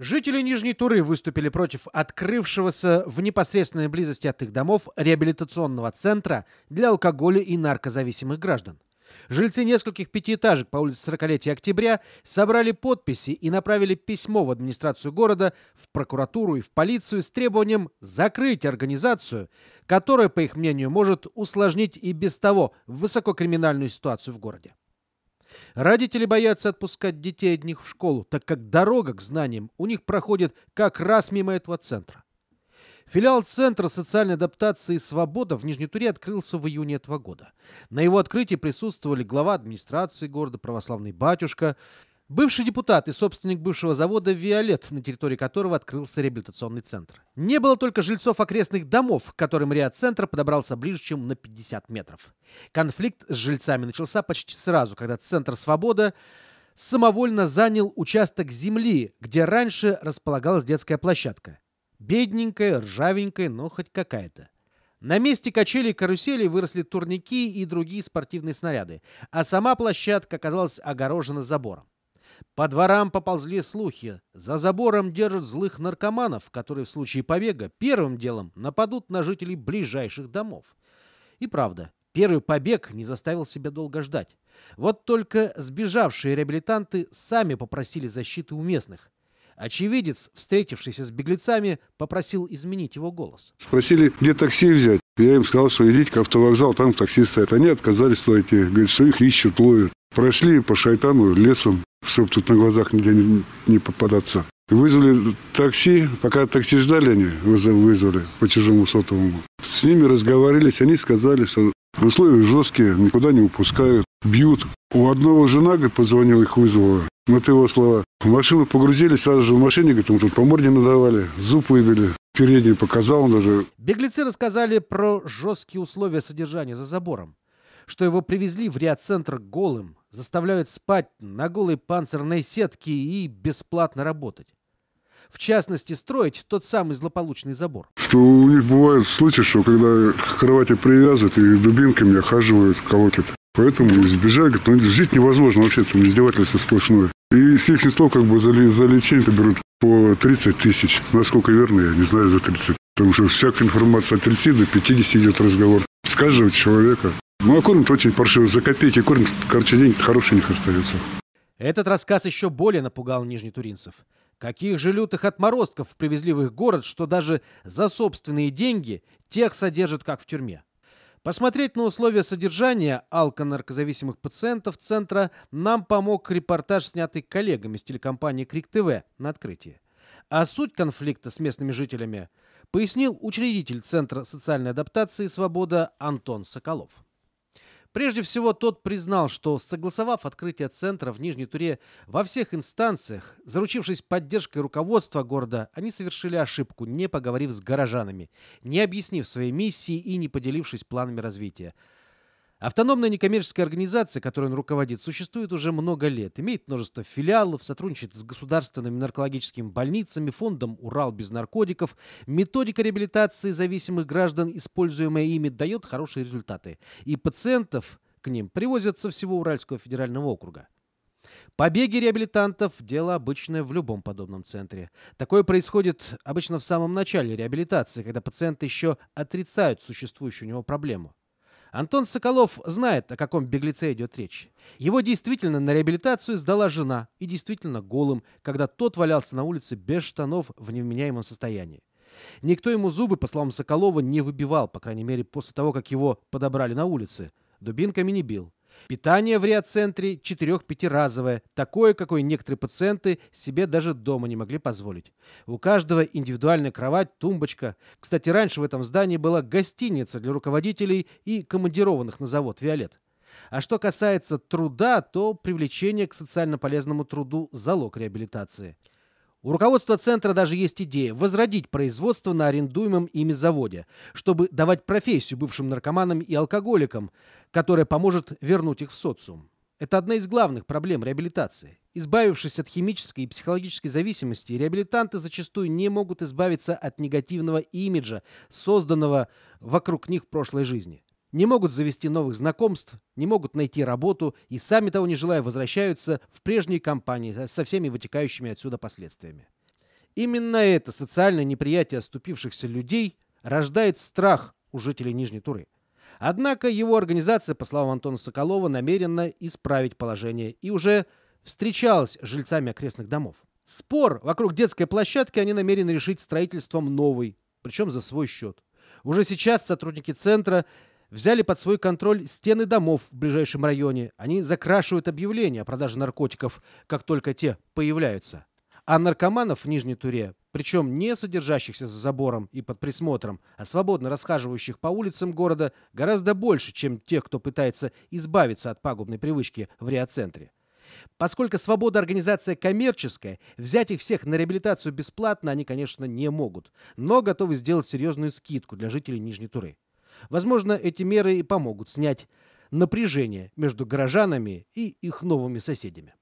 Жители Нижней Туры выступили против открывшегося в непосредственной близости от их домов реабилитационного центра для алкоголя и наркозависимых граждан. Жильцы нескольких пятиэтажек по улице 40-летия октября собрали подписи и направили письмо в администрацию города, в прокуратуру и в полицию с требованием закрыть организацию, которая, по их мнению, может усложнить и без того высококриминальную ситуацию в городе. Родители боятся отпускать детей одних в школу, так как дорога к знаниям у них проходит как раз мимо этого центра. Филиал Центра социальной адаптации «Свобода» в Нижней Туре открылся в июне этого года. На его открытии присутствовали глава администрации города, православный батюшка, Бывший депутат и собственник бывшего завода «Виолет», на территории которого открылся реабилитационный центр. Не было только жильцов окрестных домов, к которым Риа-центр подобрался ближе, чем на 50 метров. Конфликт с жильцами начался почти сразу, когда Центр «Свобода» самовольно занял участок земли, где раньше располагалась детская площадка. Бедненькая, ржавенькая, но хоть какая-то. На месте качелей и каруселей выросли турники и другие спортивные снаряды, а сама площадка оказалась огорожена забором. По дворам поползли слухи. За забором держат злых наркоманов, которые в случае побега первым делом нападут на жителей ближайших домов. И правда, первый побег не заставил себя долго ждать. Вот только сбежавшие реабилитанты сами попросили защиты у местных. Очевидец, встретившийся с беглецами, попросил изменить его голос. Спросили, где такси взять. Я им сказал, что идите к автовокзалу, там такси стоят. Они отказались туда идти. Говорят, что их ищут, ловят. Прошли по шайтану, лесом, чтобы тут на глазах нигде не, не попадаться. Вызвали такси, пока такси ждали они, вызвали по чужому сотовому. С ними разговорились, они сказали, что условия жесткие, никуда не упускают, бьют. У одного жена, говорит, позвонил, их вызвала. Вот его слова. В машину погрузили, сразу же в машине, говорит, ему тут по морде надавали, зуб выбили. Передний показал он даже. Беглецы рассказали про жесткие условия содержания за забором что его привезли в реацентр голым, заставляют спать на голой панцирной сетке и бесплатно работать. В частности, строить тот самый злополучный забор. Что у них бывают случаи, что когда к кровати привязывают и дубинками охаживают, колотят. Поэтому избежали, говорят, ну, жить невозможно вообще, там издевательство сплошное. И с их слов как бы за, за лечение берут по 30 тысяч. Насколько верно, я не знаю за 30. Потому что всякая информация от 30 до 50 идет разговор с каждого человека. Ну, а кормят очень паршиво. За копейки кормят, короче, денег хорошие у них остаются. Этот рассказ еще более напугал нижнетуринцев. Каких же лютых отморозков привезли в их город, что даже за собственные деньги тех содержат как в тюрьме. Посмотреть на условия содержания алконаркозависимых пациентов центра нам помог репортаж, снятый коллегами с телекомпании Крик ТВ на открытии. А суть конфликта с местными жителями пояснил учредитель Центра социальной адаптации «Свобода» Антон Соколов. Прежде всего, тот признал, что, согласовав открытие центра в Нижней Туре во всех инстанциях, заручившись поддержкой руководства города, они совершили ошибку, не поговорив с горожанами, не объяснив своей миссии и не поделившись планами развития. Автономная некоммерческая организация, которой он руководит, существует уже много лет, имеет множество филиалов, сотрудничает с государственными наркологическими больницами, фондом «Урал без наркотиков». Методика реабилитации зависимых граждан, используемая ими, дает хорошие результаты. И пациентов к ним привозят со всего Уральского федерального округа. Побеги реабилитантов – дело обычное в любом подобном центре. Такое происходит обычно в самом начале реабилитации, когда пациенты еще отрицают существующую у него проблему. Антон Соколов знает, о каком беглеце идет речь. Его действительно на реабилитацию сдала жена, и действительно голым, когда тот валялся на улице без штанов в невменяемом состоянии. Никто ему зубы, по словам Соколова, не выбивал, по крайней мере, после того, как его подобрали на улице. Дубинками не бил. Питание в реоцентре 4-5-разовое, такое, какое некоторые пациенты себе даже дома не могли позволить. У каждого индивидуальная кровать, тумбочка. Кстати, раньше в этом здании была гостиница для руководителей и командированных на завод «Виолет». А что касается труда, то привлечение к социально полезному труду – залог реабилитации. У руководства центра даже есть идея возродить производство на арендуемом ими заводе, чтобы давать профессию бывшим наркоманам и алкоголикам, которая поможет вернуть их в социум. Это одна из главных проблем реабилитации. Избавившись от химической и психологической зависимости, реабилитанты зачастую не могут избавиться от негативного имиджа, созданного вокруг них в прошлой жизни не могут завести новых знакомств, не могут найти работу и, сами того не желая, возвращаются в прежние компании со всеми вытекающими отсюда последствиями. Именно это социальное неприятие оступившихся людей рождает страх у жителей Нижней Туры. Однако его организация, по словам Антона Соколова, намерена исправить положение и уже встречалась с жильцами окрестных домов. Спор вокруг детской площадки они намерены решить строительством новой, причем за свой счет. Уже сейчас сотрудники центра взяли под свой контроль стены домов в ближайшем районе. Они закрашивают объявления о продаже наркотиков, как только те появляются. А наркоманов в Нижней Туре, причем не содержащихся за забором и под присмотром, а свободно расхаживающих по улицам города, гораздо больше, чем тех, кто пытается избавиться от пагубной привычки в Риоцентре. Поскольку свобода организация коммерческая, взять их всех на реабилитацию бесплатно они, конечно, не могут, но готовы сделать серьезную скидку для жителей Нижней Туры. Возможно, эти меры и помогут снять напряжение между горожанами и их новыми соседями.